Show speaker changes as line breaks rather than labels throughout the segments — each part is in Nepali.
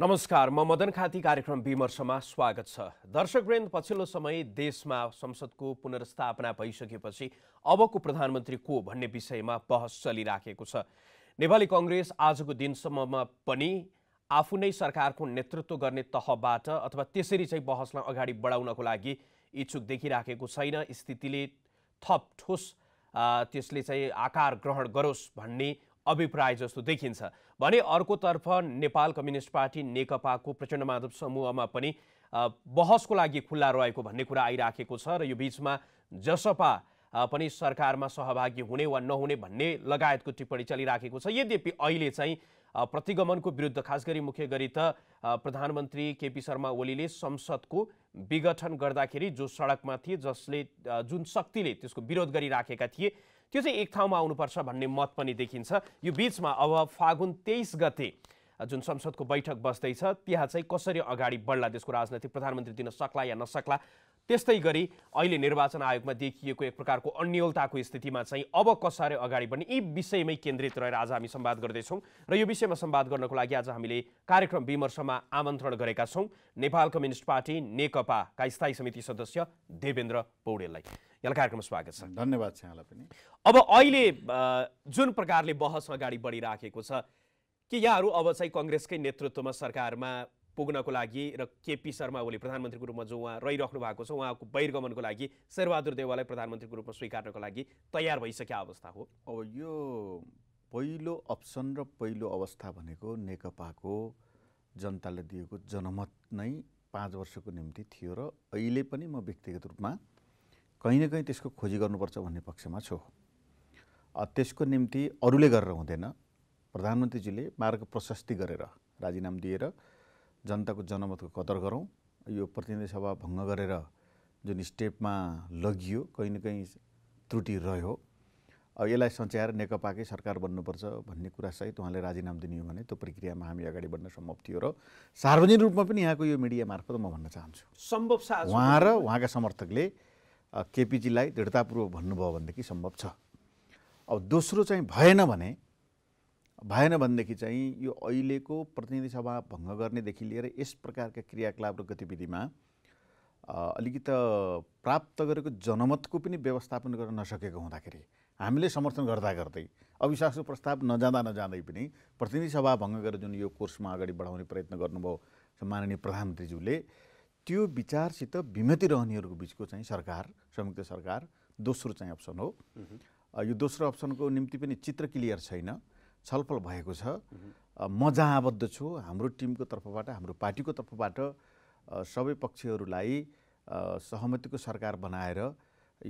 नमस्कार म मदन खाती कार्यक्रम विमर्शमा स्वागत छ दर्शकवृन्द पछिल्लो समय देशमा संसदको पुनर्स्थापना भइसकेपछि अबको प्रधानमन्त्री को भन्ने विषयमा बहस चलिराखेको छ नेपाली कङ्ग्रेस आजको दिनसम्ममा पनि आफू नै सरकारको नेतृत्व गर्ने तहबाट अथवा त्यसरी चाहिँ बहसलाई अगाडि बढाउनको लागि इच्छुक देखिराखेको छैन स्थितिले थप ठोस त्यसले चाहिँ आकार ग्रहण गरोस् भन्ने अभिप्राय जस्तो देखिन्छ भने अर्कोतर्फ नेपाल कम्युनिस्ट पार्टी नेकपाको प्रचण्ड माधव समूहमा पनि बहसको लागि खुल्ला रहेको भन्ने कुरा आइराखेको छ र यो बिचमा जसपा पनि सरकारमा सहभागी हुने वा नहुने भन्ने लगायतको टिप्पणी चलिराखेको छ यद्यपि अहिले चाहिँ प्रतिगमनको विरुद्ध खास गरी मुख्य गरी त प्रधानमन्त्री केपी शर्मा ओलीले संसदको विघटन गर्दाखेरि जो सडकमा थिए जसले जुन शक्तिले त्यसको विरोध गरिराखेका थिए त्यो चाहिँ एक ठाउँमा आउनुपर्छ भन्ने मत पनि देखिन्छ यो बिचमा अब फागुन तेइस गते जुन संसदको बैठक बस्दैछ त्यहाँ चाहिँ कसरी अगाडि बढ्ला त्यसको राजनैतिक प्रधानमन्त्री दिन सक्ला या नसक्ला त्यस्तै गरी अहिले निर्वाचन आयोगमा देखिएको एक प्रकारको अन्यलताको स्थितिमा चाहिँ अब कसरी अगाडि बढ्ने यी विषयमै केन्द्रित रहेर आज हामी सम्वाद गर्दैछौँ र यो विषयमा सम्वाद गर्नको लागि आज हामीले कार्यक्रम विमर्शमा आमन्त्रण गरेका छौँ नेपाल कम्युनिस्ट पार्टी नेकपाका स्थायी समिति सदस्य देवेन्द्र पौडेललाई यहाँलाई कार्यक्रममा स्वागत छ धन्यवाद छ यहाँलाई पनि अब अहिले जुन प्रकारले बहस अगाडि बढिराखेको छ कि यहाँहरू अब चाहिँ कङ्ग्रेसकै नेतृत्वमा सरकारमा पुग्नको लागि र केपी शर्मा ओली प्रधानमन्त्रीको रूपमा जो उहाँ रहिरहनु भएको छ उहाँको बहिर्गमनको लागि शेरबहादुर देवालाई प्रधानमन्त्रीको रूपमा स्वीकार्नको लागि तयार भइसकेको अवस्था हो
अब यो पहिलो अप्सन र पहिलो अवस्था भनेको नेकपाको जनताले दिएको जनमत नै पाँच वर्षको निम्ति थियो र अहिले पनि म व्यक्तिगत रूपमा कहीँ न कहीँ त्यसको खोजी गर्नुपर्छ भन्ने पक्षमा छु त्यसको निम्ति अरूले गरेर हुँदैन प्रधानमन्त्रीजीले मार्ग प्रशस्ति गरेर राजीनाम दिएर जनताको जनमतको कदर गरौँ यो प्रतिनिधि सभा भङ्ग गरेर जुन स्टेपमा लगियो कहीँ न कहीँ त्रुटि रह्यो अब यसलाई सच्याएर नेकपाकै सरकार बन्नुपर्छ भन्ने कुरासहित उहाँले राजीनामा हो भने त्यो प्रक्रियामा हामी अगाडि बढ्न सम्भव थियो र सार्वजनिक रूपमा पनि यहाँको यो मिडिया मार्फत म भन्न चाहन्छु
सम्भव छ उहाँ र
उहाँका समर्थकले केपिजीलाई दृढतापूर्वक भन्नुभयो भनेदेखि सम्भव छ अब दोस्रो चाहिँ भएन भने भएन भनेदेखि चाहिँ यो अहिलेको प्रतिनिधि सभा भङ्ग गर्नेदेखि लिएर यस प्रकारका क्रियाकलाप र गतिविधिमा अलिकति प्राप्त गरेको जनमतको पनि व्यवस्थापन गर्न नसकेको हुँदाखेरि हामीले समर्थन गर्दा गर्दै अविश्वासको प्रस्ताव नजाँदा नजाँदै पनि प्रतिनिधि सभा भङ्ग गरेर जुन यो कोर्समा अगाडि बढाउने प्रयत्न गर्नुभयो माननीय प्रधानमन्त्रीज्यूले त्यो विचारसित विमति रहनेहरूको बिचको चाहिँ सरकार संयुक्त सरकार दोस्रो चाहिँ अप्सन हो यो दोस्रो अप्सनको निम्ति पनि चित्र क्लियर छैन छलफल भएको छ म आबद्ध छु हाम्रो टिमको तर्फबाट हाम्रो पार्टीको तर्फबाट सबै पक्षहरूलाई सहमतिको सरकार बनाएर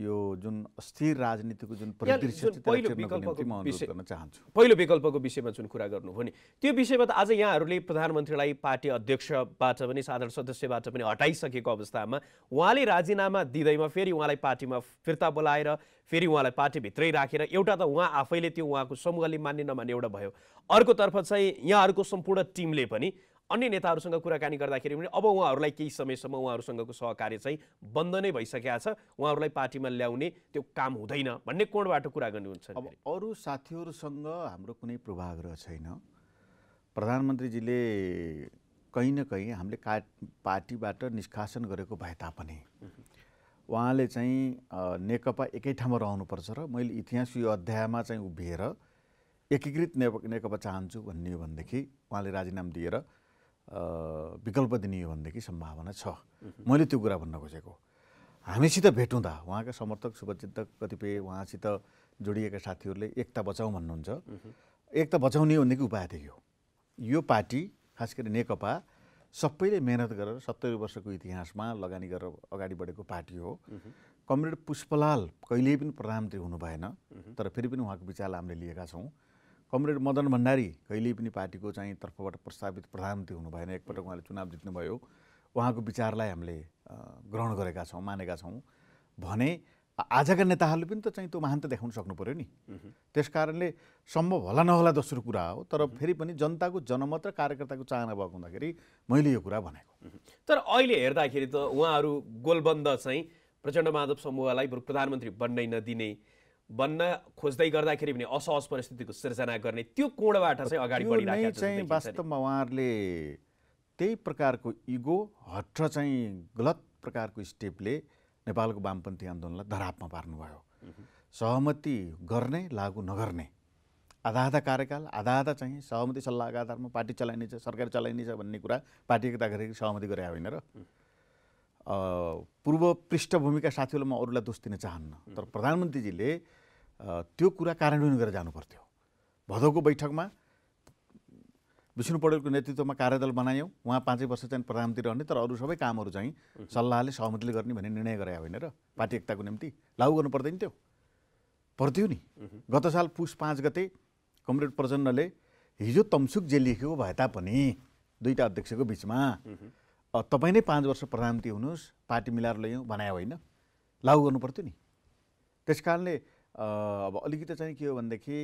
यो जुन अस्थिर राजनीतिको जुन पहिलो विकल्पको
चाहन्छु पहिलो विकल्पको विषयमा जुन कुरा गर्नुभयो नि त्यो विषयमा त आज यहाँहरूले प्रधानमन्त्रीलाई पार्टी अध्यक्षबाट पनि साधारण सदस्यबाट पनि हटाइसकेको अवस्थामा उहाँले राजीनामा दिँदैमा फेरि उहाँलाई पार्टीमा फिर्ता बोलाएर फेरि उहाँलाई पार्टीभित्रै राखेर एउटा त उहाँ आफैले त्यो उहाँको समूहले मान्ने नमान्ने एउटा भयो अर्कोतर्फ चाहिँ यहाँहरूको सम्पूर्ण टिमले पनि अन्य नेताहरूसँग कुराकानी गर्दाखेरि पनि अब उहाँहरूलाई केही समयसम्म उहाँहरूसँगको सहकार्य चाहिँ बन्द नै भइसकेको छ उहाँहरूलाई पार्टीमा ल्याउने त्यो काम हुँदैन भन्ने कोणबाट कुरा गर्नुहुन्छ अब
अरू साथीहरूसँग हाम्रो कुनै पूर्वाग्रह छैन प्रधानमन्त्रीजीले कहीँ न कहीँ हामीले का पार्टीबाट निष्कासन गरेको भए तापनि उहाँले चाहिँ नेकपा एकै ठाउँमा रहनुपर्छ र मैले इतिहास यो अध्यायमा चाहिँ उभिएर एकीकृत नेकपा चाहन्छु भन्ने हो भनेदेखि उहाँले राजीनामा दिएर विकल्प दिने हो भनेदेखि सम्भावना छ मैले त्यो कुरा भन्न खोजेको हामीसित भेटुँदा उहाँका समर्थक शुभचिन्तक कतिपय उहाँसित जोडिएका साथीहरूले एकता बचाउँ भन्नुहुन्छ एकता बचाउने भनेदेखि उपाय थियो यो पार्टी खास गरी नेकपा सबैले मेहनत गरेर सत्तरी वर्षको इतिहासमा लगानी गरेर अगाडि बढेको पार्टी हो कमरेड पुष्पलाल कहिल्यै पनि प्रधानमन्त्री हुनु भएन तर फेरि पनि उहाँको विचारलाई हामीले लिएका छौँ कमरेड मदन भण्डारी कहिल्यै पनि पार्टीको चाहिँ तर्फबाट प्रस्तावित प्रधानमन्त्री हुनु भएन एकपटक उहाँले चुनाव जित्नुभयो उहाँको विचारलाई हामीले ग्रहण गरेका छौँ मानेका छौँ भने आजका नेताहरूले पनि त चाहिँ त्यो महान्त देखाउन सक्नु पऱ्यो नि त्यस कारणले सम्भव होला नहोला दोस्रो कुरा हो तर फेरि पनि जनताको जनमत र कार्यकर्ताको चाहना भएको हुँदाखेरि मैले यो कुरा भनेको
तर अहिले हेर्दाखेरि त उहाँहरू गोलबन्द चाहिँ प्रचण्ड माधव समूहलाई बरु प्रधानमन्त्री बन्नै नदिने बन्न खोज्दै गर्दाखेरि पनि असहज परिस्थितिको सिर्जना गर्ने त्यो कोणबाट चाहिँ अगाडि बढिरहेको छ वास्तवमा
उहाँहरूले त्यही प्रकारको इगो हट्ट चाहिँ गलत प्रकारको स्टेपले नेपालको वामपन्थी आन्दोलनलाई धरापमा पार्नुभयो सहमति गर्ने लागु नगर्ने आधा आधा कार्यकाल आधा आधा चाहिँ सहमति सल्लाहका आधारमा पार्टी चलाइनेछ सरकार चलाइनेछ भन्ने कुरा पार्टी एकता गरेर सहमति गरे होइन र पूर्व पृष्ठभूमिका साथीहरूलाई म अरूलाई दोष दिन चाहन्न तर प्रधानमन्त्रीजीले त्यो कुरा कार्यान्वयन गरेर जानु पर्थ्यो भदौको बैठकमा विष्णु पौडेलको नेतृत्वमा कार्यदल बनायौँ उहाँ पाँचै वर्ष चाहिँ प्रधानमन्त्री रहने तर अरू सबै कामहरू चाहिँ सल्लाहले सहमतिले गर्ने भन्ने निर्णय गरे होइन र पार्टी एकताको निम्ति लागू गर्नु पर्दैन थियो पर्थ्यो नि गत साल पुस पाँच गते कमरेड प्रचण्डले हिजो तमसुक जे लेखेको भए तापनि दुईवटा अध्यक्षको बिचमा तपाईँ नै पाँच वर्ष प्रधानमन्त्री हुनुहोस् पार्टी मिलाएर लैयौँ बनायो होइन लागु गर्नु पर्थ्यो नि त्यस कारणले अब अलिकति चाहिँ के हो भनेदेखि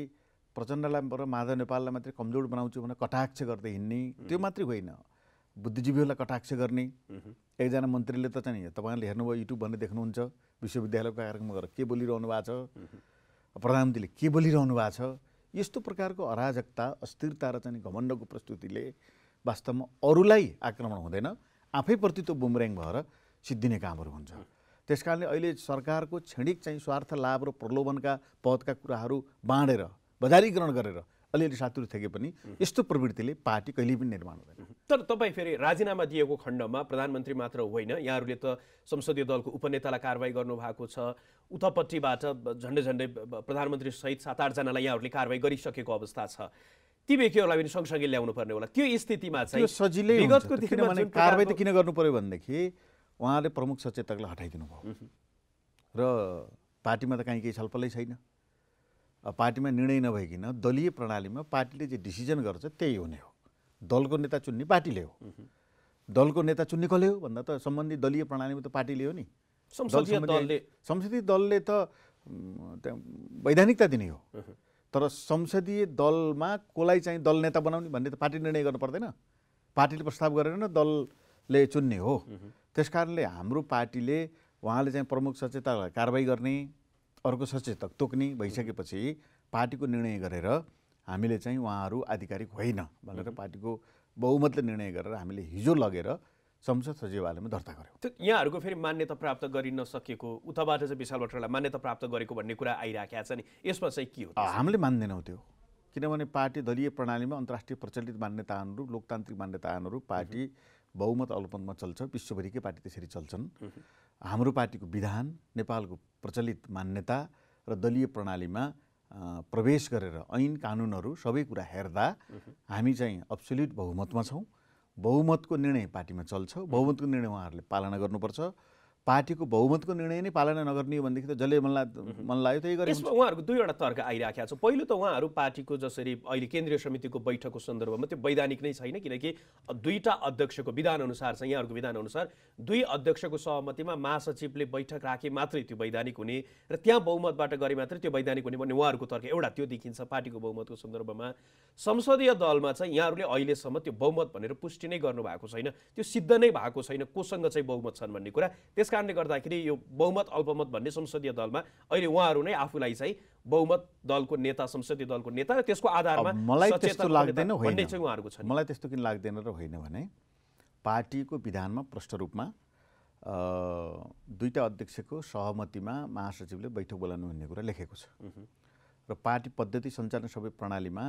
प्रचण्डलाई बरु माधव नेपाललाई मात्रै कमजोर बनाउँछु भनेर कटाक्ष गर्दै हिँड्ने त्यो मात्रै होइन बुद्धिजीवीहरूलाई कटाक्ष गर्ने एकजना मन्त्रीले त चाहिँ तपाईँले हेर्नुभयो युट्युब भन्ने देख्नुहुन्छ विश्वविद्यालयको कार्यक्रममा गएर के बोलिरहनु भएको
छ
प्रधानमन्त्रीले के बोलिरहनु भएको छ यस्तो प्रकारको अराजकता अस्थिरता र चाहिँ घमण्डको प्रस्तुतिले वास्तवमा अरूलाई आक्रमण हुँदैन आफैप्रति त्यो बुमरेङ भएर सिद्धिने कामहरू हुन्छ त्यस कारणले अहिले सरकारको क्षणिक चाहिँ स्वार्थ लाभ र प्रलोभनका पदका कुराहरू बाँडेर बजारीकरण गरेर अलिअलि सातुर थेके पनि यस्तो प्रवृत्तिले पार्टी कहिले पनि निर्माण
हुँदैन तर तपाईँ फेरि राजीनामा दिएको खण्डमा प्रधानमन्त्री मात्र होइन यहाँहरूले त संसदीय दलको उपनेतालाई कारवाही गर्नुभएको छ उतापट्टिबाट झन्डै झन्डै प्रधानमन्त्रीसहित सात आठजनालाई यहाँहरूले कारवाही गरिसकेको अवस्था छ ती व्यक्तिहरूलाई पनि सँगसँगै ल्याउनु पर्ने होला त्यो स्थितिमा चाहिँ सजिलै विगतको कारवाही त किन गर्नु
पर्यो भनेदेखि उहाँले प्रमुख सचेतकलाई हटाइदिनु भयो र पार्टीमा त काहीँ केही छलफलै छैन पार्टीमा निर्णय नभइकन दलीय प्रणालीमा पार्टीले जे डिसिजन गर्छ त्यही हुने हो दलको नेता चुन्ने पार्टीले हो दलको नेता चुन्ने कसले हो भन्दा त सम्बन्धित दलीय प्रणालीमा त पार्टीले हो नि
संसदीय
दलले त वैधानिकता दिने हो तर संसदीय दलमा कसलाई चाहिँ दल नेता बनाउने भन्ने त पार्टी निर्णय गर्नु पर्दैन पार्टीले प्रस्ताव गरेर नै दलले चुन्ने हो त्यस कारणले हाम्रो पार्टीले उहाँले चाहिँ प्रमुख सचेतकलाई कारवाही गर्ने अर्को सचेतक तोक्ने भइसकेपछि पार्टीको निर्णय गरेर हामीले चाहिँ उहाँहरू आधिकारिक होइन भनेर पार्टीको बहुमतले निर्णय गरेर हामीले हिजो लगेर संसद सचिवालयमा दर्ता गर्यो
त्यो यहाँहरूको फेरि मान्यता प्राप्त गरि नसकेको उताबाट चाहिँ विशाल भट्टरालाई मान्यता प्राप्त गरेको भन्ने कुरा आइराखेको छ नि यसमा चाहिँ के हो हामीले
मान्दैनौँ त्यो किनभने पार्टी दलीय प्रणालीमा अन्तर्राष्ट्रिय प्रचलित मान्यता अनुरूप लोकतान्त्रिक मान्यता अनुरूप पार्टी बहुमत अल्पमतमा चल्छ विश्वभरिकै पार्टी त्यसरी चल्छन् हाम्रो पार्टीको विधान नेपालको प्रचलित मान्यता र दलीय प्रणालीमा प्रवेश गरेर ऐन कानुनहरू सबै कुरा हेर्दा हामी चाहिँ अब्सोल्युट बहुमतमा छौँ बहुमतको निर्णय पार्टीमा चल्छ बहुमतको निर्णय उहाँहरूले पालना गर्नुपर्छ पार्टीको बहुमतको निर्णय नै पालना नगर्ने हो भनेदेखि त जसले मनला मन लाग्यो त्यही गरेको
उहाँहरूको दुईवटा तर्क आइराखेको छ पहिलो त उहाँहरू पार्टीको जसरी अहिले केन्द्रीय समितिको बैठकको सन्दर्भमा त्यो वैधानिक नै छैन किनकि दुईवटा अध्यक्षको विधानअनुसार छ यहाँहरूको विधानअनुसार दुई अध्यक्षको सहमतिमा महासचिवले बैठक राखे मात्रै त्यो वैधानिक हुने र त्यहाँ बहुमतबाट गरे मात्रै त्यो वैधानिक हुने भन्ने उहाँहरूको तर्क एउटा त्यो देखिन्छ पार्टीको बहुमतको सन्दर्भमा संसदीय दलमा चाहिँ यहाँहरूले अहिलेसम्म त्यो बहुमत भनेर पुष्टि नै गर्नु भएको छैन त्यो सिद्ध नै भएको छैन कोसँग चाहिँ बहुमत छन् भन्ने कुरा त्यसका कारणले गर्दाखेरि यो बहुमत अल्पमत भन्ने संसदीय दलमा अहिले उहाँहरू नै आफूलाई चाहिँ बहुमत दलको नेता संसदीय दलको नेता र त्यसको आधारमा मलाई त्यस्तो लाग्दैन भन्ने चाहिँ उहाँहरूको छ मलाई त्यस्तो किन लाग्दैन
र होइन भने पार्टीको विधानमा प्रष्ट रूपमा दुईवटा अध्यक्षको सहमतिमा महासचिवले बैठक बोलाउनु भन्ने कुरा लेखेको छ र पार्टी पद्धति सञ्चालन सबै प्रणालीमा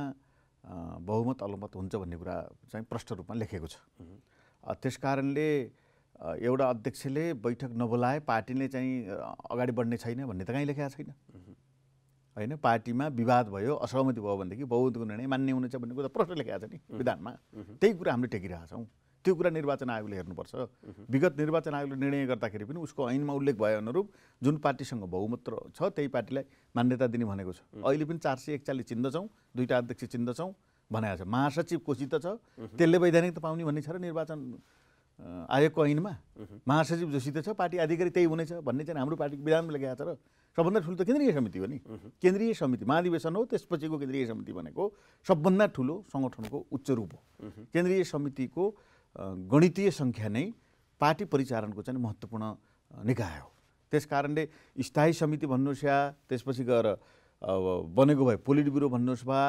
बहुमत अल्पमत हुन्छ भन्ने कुरा चाहिँ प्रष्ट रूपमा लेखेको छ त्यस कारणले एउटा अध्यक्षले बैठक नबोलाए पार्टीले चाहिँ अगाडि बढ्ने छैन भन्ने त कहीँ लेखेको छैन होइन पार्टीमा विवाद भयो असहमति भयो भनेदेखि बहुमतको निर्णय मान्य हुनेछ भन्ने कुरा प्रश्न लेखेको छ नि विधानमा त्यही कुरा हामीले टेकिरहेछौँ त्यो कुरा निर्वाचन आयोगले हेर्नुपर्छ विगत निर्वाचन आयोगले निर्णय गर्दाखेरि पनि उसको ऐनमा उल्लेख भए अनुरूप जुन पार्टीसँग बहुमत छ त्यही पार्टीलाई मान्यता दिने भनेको छ अहिले पनि चार सय एकचालिस चिन्दछौँ दुईवटा अध्यक्ष चिन्दछौँ भनेको छ महासचिव कोसित छ त्यसले वैधानिकता पाउने भन्ने छ र निर्वाचन आयोगको ऐनमा महासचिव जोसित छ पार्टी अधिकारी त्यही हुनेछ भन्ने चाहिँ हाम्रो पार्टीको विधानमा लेखेको छ र सबभन्दा ठुलो त केन्द्रीय समिति हो नि केन्द्रीय समिति महाधिवेशन हो त्यसपछिको केन्द्रीय समिति भनेको सबभन्दा ठुलो सङ्गठनको उच्च रूप हो केन्द्रीय समितिको गणितीय सङ्ख्या नै पार्टी परिचालनको चाहिँ महत्त्वपूर्ण निकाय हो त्यस कारणले स्थायी समिति भन्नुहोस् या त्यसपछि गएर बनेको भए पोलिट ब्युरो भन्नुहोस् भए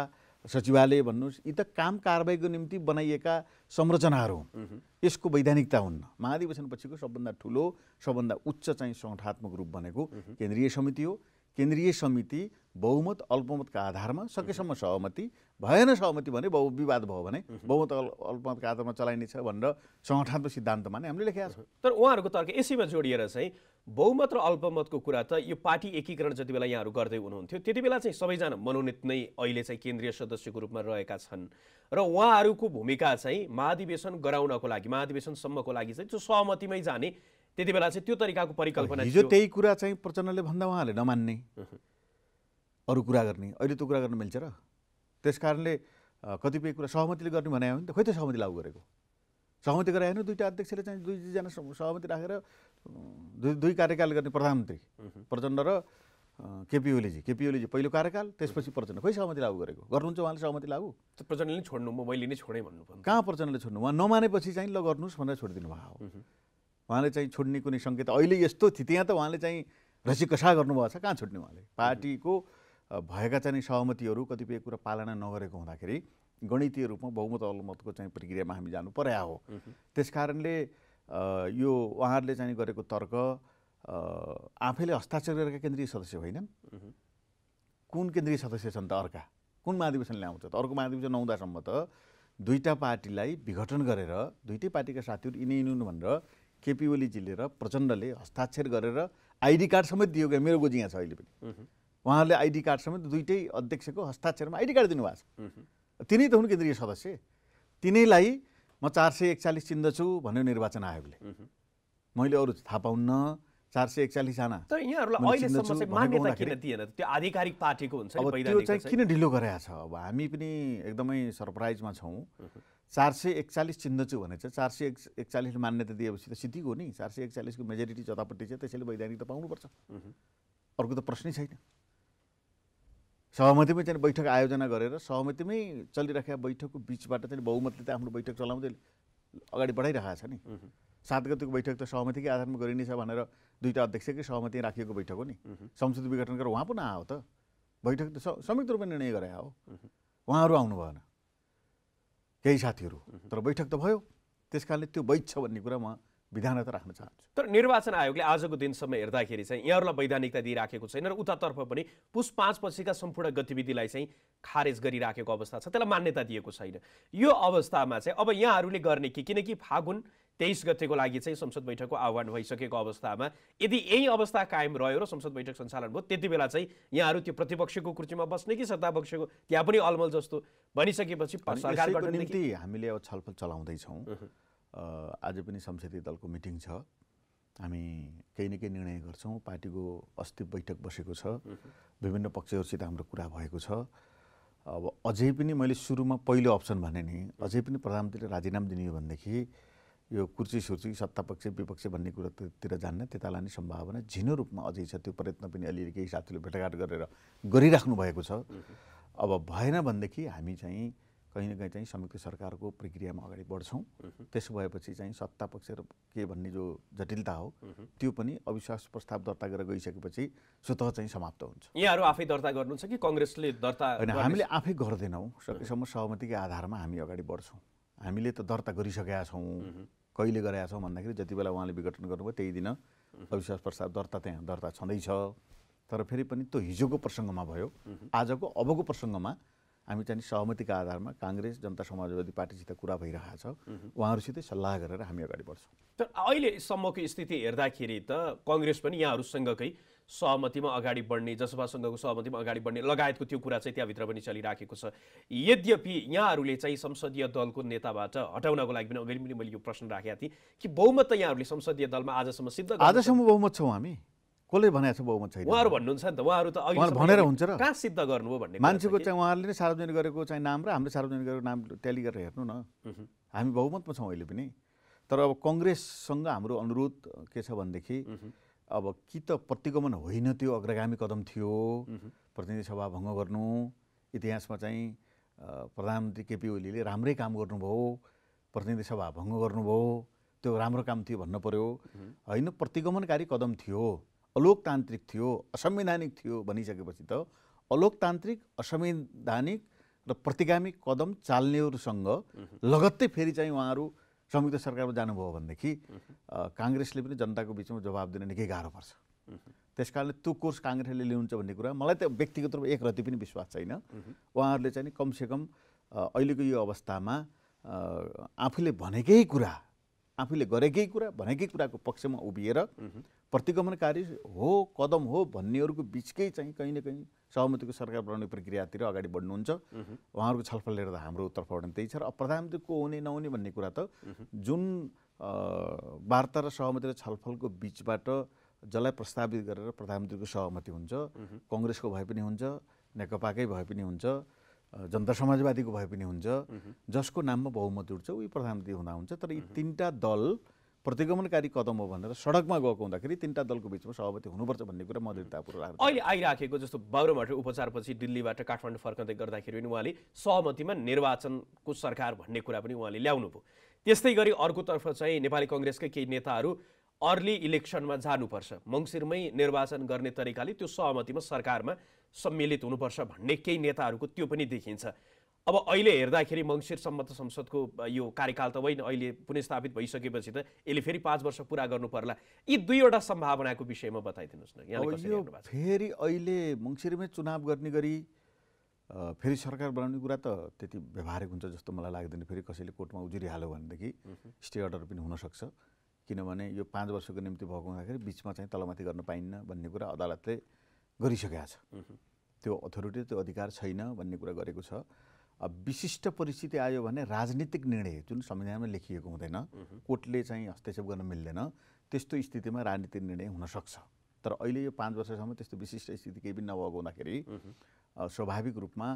सचिवालय भन्नुहोस् यी त काम कारवाहीको निम्ति बनाइएका संरचनाहरू हुन् यसको वैधानिकता हुन्न महाधिवेशनपछिको सबभन्दा ठुलो सबभन्दा उच्च चाहिँ सङ्गठात्मक रूप बनेको केन्द्रीय समिति हो केन्द्रीय समिति बहुमत अल्पमतका आधारमा सकेसम्म सहमति भएन सहमति भने बहु विवाद भयो भने बहुमत अल्पमतका आधारमा चलाइनेछ भनेर सङ्गठात्मक सिद्धान्तमा नै हामीले लेखेका छौँ
तर उहाँहरूको तर्क यसैमा जोडिएर चाहिँ बहुमत र अल्पमतको कुरा त यो पार्टी एकीकरण जति बेला यहाँहरू गर्दै हुनुहुन्थ्यो त्यति बेला चाहिँ सबैजना मनोनित नै अहिले चाहिँ केन्द्रीय सदस्यको रूपमा रहेका छन् र उहाँहरूको भूमिका चाहिँ महाधिवेशन गराउनको लागि महाधिवेशनसम्मको लागि चाहिँ त्यो सहमतिमै जाने त्यति बेला चाहिँ त्यो तरिकाको परिकल्पना हिजो त्यही
कुरा चाहिँ प्रचण्डले भन्दा उहाँले नमान्ने अरू कुरा गर्ने अहिले त्यो कुरा गर्न मिल्छ र त्यस कारणले कतिपय कुरा सहमतिले गर्ने भने त खोइ त सहमति लागू गरेको सहमति भने दुईवटा अध्यक्षले चाहिँ दुई दुईजना सहमति राखेर दुई दुई कार्यकाल गर्ने प्रधानमन्त्री प्रचण्ड र केपी ओलीजी केपी ओलीजी पहिलो कार्यकाल त्यसपछि प्रचण्ड खोइ सहमति लागू गरेको गर्नुहुन्छ उहाँले सहमति
लागू प्रचण्डले छोड्नु म मैले नै छोडेँ भन्नु
कहाँ प्रचण्डले छोड्नु उहाँ नमानेपछि चाहिँ ल गर्नुहोस् भनेर छोडिदिनु भएको हो उहाँले चाहिँ छोड्ने कुनै सङ्केत अहिले यस्तो थियो त्यहाँ त उहाँले चाहिँ रसिकसा गर्नुभएको छ कहाँ छोड्ने उहाँले पार्टीको भएका चाहिँ सहमतिहरू कतिपय कुरा पालना नगरेको हुँदाखेरि गणितीय रूपमा बहुमत अलमतको चाहिँ प्रक्रियामा हामी जानु पर्या हो त्यस कारणले यो उहाँहरूले चाहिँ गरेको तर्क आफैले हस्ताक्षर गरेका केन्द्रीय सदस्य होइनन् कुन केन्द्रीय सदस्य छन् त अर्का कुन महाधिवेशनले आउँछ त अर्को महाधिवेशन नहुँदासम्म त दुईवटा पार्टीलाई विघटन गरेर दुइटै पार्टीका साथीहरू यिनी भनेर केपी ओली र प्रचण्डले हस्ताक्षर गरेर आइडी कार्ड समेत दियो क्या मेरो गोजी यहाँ छ अहिले पनि उहाँहरूले आइडी कार्ड समेत दुइटै अध्यक्षको हस्ताक्षरमा आइडी कार्ड दिनुभएको छ तिनै त हुन् केन्द्रीय सदस्य तिनैलाई म चार सय एकचालिस चिन्दछु भन्यो निर्वाचन आयोगले मैले अरू थाहा पाउन्न चार सय एकचालिसजना तर यहाँहरूलाई
त्यो आधिकारिक पार्टीको हुन्छ अब त्यो चाहिँ किन ढिलो गराएको
छ अब हामी पनि एकदमै सरप्राइजमा छौँ चार सय एकचालिस चिन्दछु भने चाहिँ चार सय एक एकचालिस मान्यता दिएपछि त सिद्धिको नि चार सय एकचालिसको मेजोरिटी जतापट्टि चाहिँ त्यसैले वैधानिक त पाउनुपर्छ अर्को त प्रश्नै छैन सहमतिमै चाहिँ बैठक आयोजना गरेर सहमतिमै चलिरहेका बैठकको बिचबाट चाहिँ बहुमतले त आफ्नो बैठक चलाउँदै अगाडि बढाइरहेको छ नि सात गतिको बैठक त सहमतिकै आधारमा गरिनेछ भनेर दुईवटा अध्यक्षकै सहमति राखिएको बैठक हो नि संसद विघटन गरेर उहाँ पो नआओ त बैठक त संयुक्त रूपमा निर्णय गरे हो उहाँहरू आउनु भएन केही साथीहरू तर बैठक त भयो त्यस कारणले त्यो वैध छ भन्ने कुरा म त राख्न चाहन्छु
तर निर्वाचन आयोगले आजको दिनसम्म हेर्दाखेरि चाहिँ यहाँहरूलाई वैधानिकता दिइराखेको छैन र उतातर्फ पनि पुस पाँच पछिका सम्पूर्ण गतिविधिलाई चाहिँ खारेज गरिराखेको अवस्था छ त्यसलाई मान्यता दिएको छैन यो अवस्थामा चाहिँ अब यहाँहरूले गर्ने कि किनकि फागुन तेइस गतेको लागि चाहिँ संसद बैठकको आह्वान भइसकेको अवस्थामा यदि यही अवस्था कायम रह्यो र संसद बैठक सञ्चालन भयो त्यति बेला चाहिँ यहाँहरू त्यो प्रतिपक्षको कुर्चीमा बस्ने कि सत्तापक्षको त्यहाँ पनि अलमल जस्तो भनिसकेपछि निम्ति
हामीले अब छलफल चलाउँदैछौँ आज पनि संसदीय दलको मिटिङ छ हामी केही न केही निर्णय गर्छौँ पार्टीको अस्ति बैठक बसेको छ विभिन्न पक्षहरूसित हाम्रो कुरा भएको छ अब अझै पनि मैले सुरुमा पहिलो अप्सन भने नि अझै पनि प्रधानमन्त्रीले राजीनामा दिने हो भनेदेखि यो कुर्ची सुर्ची सत्तापक्ष विपक्ष भन्ने कुरातिर जान्न त्यता लाने सम्भावना झिनो रूपमा अझै छ त्यो प्रयत्न पनि अलिअलि केही साथीले भेटघाट गरेर गरिराख्नु भएको छ अब भएन भनेदेखि हामी चाहिँ कहीँ न कहीँ चाहिँ संयुक्त सरकारको प्रक्रियामा अगाडि बढ्छौँ त्यसो भएपछि चाहिँ सत्ता पक्ष र के भन्ने जो जटिलता हो त्यो पनि अविश्वास प्रस्ताव दर्ता गरेर गइसकेपछि स्वतः चाहिँ समाप्त हुन्छ
यहाँहरू आफै दर्ता गर्नुहुन्छ कि कङ्ग्रेसले दर्ता होइन हामीले
आफै गर्दैनौँ सकेसम्म सहमतिकै आधारमा हामी अगाडि बढ्छौँ हामीले त दर्ता गरिसकेका छौँ कहिले गरेका छौँ भन्दाखेरि जति बेला उहाँले विघटन गर्नुभयो त्यही दिन अविश्वास प्रस्ताव दर्ता त्यहाँ दर्ता छँदैछ तर फेरि पनि त्यो हिजोको प्रसङ्गमा भयो आजको अबको प्रसङ्गमा हामी चाहिँ सहमतिका आधारमा काङ्ग्रेस जनता समाजवादी पार्टीसित कुरा भइरहेको छ उहाँहरूसितै सल्लाह गरेर हामी अगाडि बढ्छौँ
तर अहिलेसम्मको स्थिति हेर्दाखेरि त कङ्ग्रेस पनि यहाँहरूसँगकै सहमतिमा अगाडि बढ्ने जसपासँगको सहमतिमा अगाडि बढ्ने लगायतको त्यो कुरा चाहिँ त्यहाँभित्र पनि चलिराखेको छ यद्यपि यहाँहरूले चाहिँ संसदीय दलको नेताबाट हटाउनको लागि पनि अघि पनि मैले यो प्रश्न राखेका थिएँ कि बहुमत त यहाँहरूले संसदीय दलमा आजसम्म सिद्ध आजसम्म
बहुमत छौँ हामी कसले भनेको छ बहुमत छैन उहाँहरू
भन्नुहुन्छ नि त उहाँहरू त भनेर हुन्छ र कहाँ सिद्ध गर्नुभयो भन्ने मान्छेको चाहिँ
उहाँहरूले नै सार्वजनिक गरेको चाहिँ नाम र हामीले सार्वजनिक गरेको नाम ट्याली गरेर हेर्नु न हामी बहुमतमा छौँ अहिले पनि तर अब कङ्ग्रेससँग हाम्रो अनुरोध के छ भनेदेखि अब कि त प्रतिगमन होइन त्यो अग्रगामी कदम थियो प्रतिनिधि सभा भङ्ग गर्नु इतिहासमा चाहिँ प्रधानमन्त्री केपी ओलीले राम्रै काम गर्नुभयो प्रतिनिधि सभा भङ्ग गर्नुभयो त्यो राम्रो काम थियो भन्नु पऱ्यो होइन प्रतिगमनकारी कदम थियो अलोकतान्त्रिक थियो असंवैधानिक थियो भनिसकेपछि त अलोकतान्त्रिक असंवैधानिक र प्रतिगामी कदम चाल्नेहरूसँग लगत्तै फेरि चाहिँ उहाँहरू संयुक्त सरकारमा जानुभयो भनेदेखि काङ्ग्रेसले पनि जनताको बिचमा जवाब दिन निकै गाह्रो पर्छ त्यस कारणले त्यो कोर्स काङ्ग्रेसले लिनुहुन्छ भन्ने कुरा मलाई त व्यक्तिगत रूपमा एक रति पनि विश्वास छैन
उहाँहरूले
चाहिँ नि कमसेकम अहिलेको यो अवस्थामा आफूले भनेकै कुरा आफूले गरेकै कुरा भनेकै कुराको पक्षमा उभिएर प्रतिगमनकारी हो कदम हो भन्नेहरूको बिचकै चाहिँ कहीँ न कहीँ सहमतिको सरकार बनाउने प्रक्रियातिर अगाडि बढ्नुहुन्छ
उहाँहरूको
छलफल लिएर त हाम्रो तर्फबाट त्यही छ र प्रधानमन्त्री को हुने नहुने भन्ने कुरा त जुन वार्ता र सहमति र छलफलको बिचबाट जसलाई प्रस्तावित गरेर प्रधानमन्त्रीको सहमति हुन्छ कङ्ग्रेसको भए पनि हुन्छ नेकपाकै भए पनि हुन्छ जनता समाजवादीको भए पनि हुन्छ जसको नाममा बहुमत उठ्छ उही प्रधानमन्त्री हुँदा हुन्छ तर यी तिनवटा दल प्रतिगमनकारी कदम हो भनेर सडकमा गएको हुँदाखेरि तिनवटा दलको बिचमा सहमति हुनुपर्छ भन्ने कुरा म
अहिले आइराखेको जस्तो बाबु भट्ट उपचारपछि दिल्लीबाट काठमाडौँ फर्काउँदै गर्दाखेरि पनि उहाँले सहमतिमा निर्वाचनको सरकार भन्ने कुरा पनि उहाँले ल्याउनुभयो त्यस्तै गरी अर्कोतर्फ चाहिँ नेपाली कङ्ग्रेसकै केही नेताहरू अर्ली इलेक्सनमा जानुपर्छ मङ्सिरमै निर्वाचन गर्ने तरिकाले त्यो सहमतिमा सरकारमा सम्मिलित हुनुपर्छ भन्ने केही नेताहरूको त्यो पनि देखिन्छ अब अहिले हेर्दाखेरि मङ्सिरसम्म त संसदको यो कार्यकाल त होइन अहिले पुनस्थापित भइसकेपछि त यसले फेरि पाँच वर्ष पुरा गर्नु पर्ला यी दुईवटा सम्भावनाको विषयमा बताइदिनुहोस् न यहाँ
फेरि अहिले मङ्सिरमै चुनाव गर्ने गरी फेरि सरकार बनाउने कुरा त त्यति व्यवहारिक हुन्छ जस्तो मलाई लाग्दैन फेरि कसैले कोर्टमा उजुरिहाल्यो भनेदेखि स्टे अर्डर पनि हुनसक्छ किनभने यो पाँच वर्षको निम्ति भएको हुँदाखेरि बिचमा चाहिँ तलमाथि गर्न पाइन्न भन्ने कुरा अदालतले गरिसकेका छ त्यो अथोरिटी त्यो अधिकार छैन भन्ने कुरा गरेको छ विशिष्ट परिस्थिति आयो भने राजनीतिक निर्णय जुन संविधानमा लेखिएको हुँदैन कोर्टले चाहिँ हस्तक्षेप गर्न मिल्दैन त्यस्तो स्थितिमा राजनीतिक निर्णय हुनसक्छ तर अहिले यो पाँच वर्षसम्म त्यस्तो विशिष्ट स्थिति केही पनि नभएको हुँदाखेरि स्वाभाविक रूपमा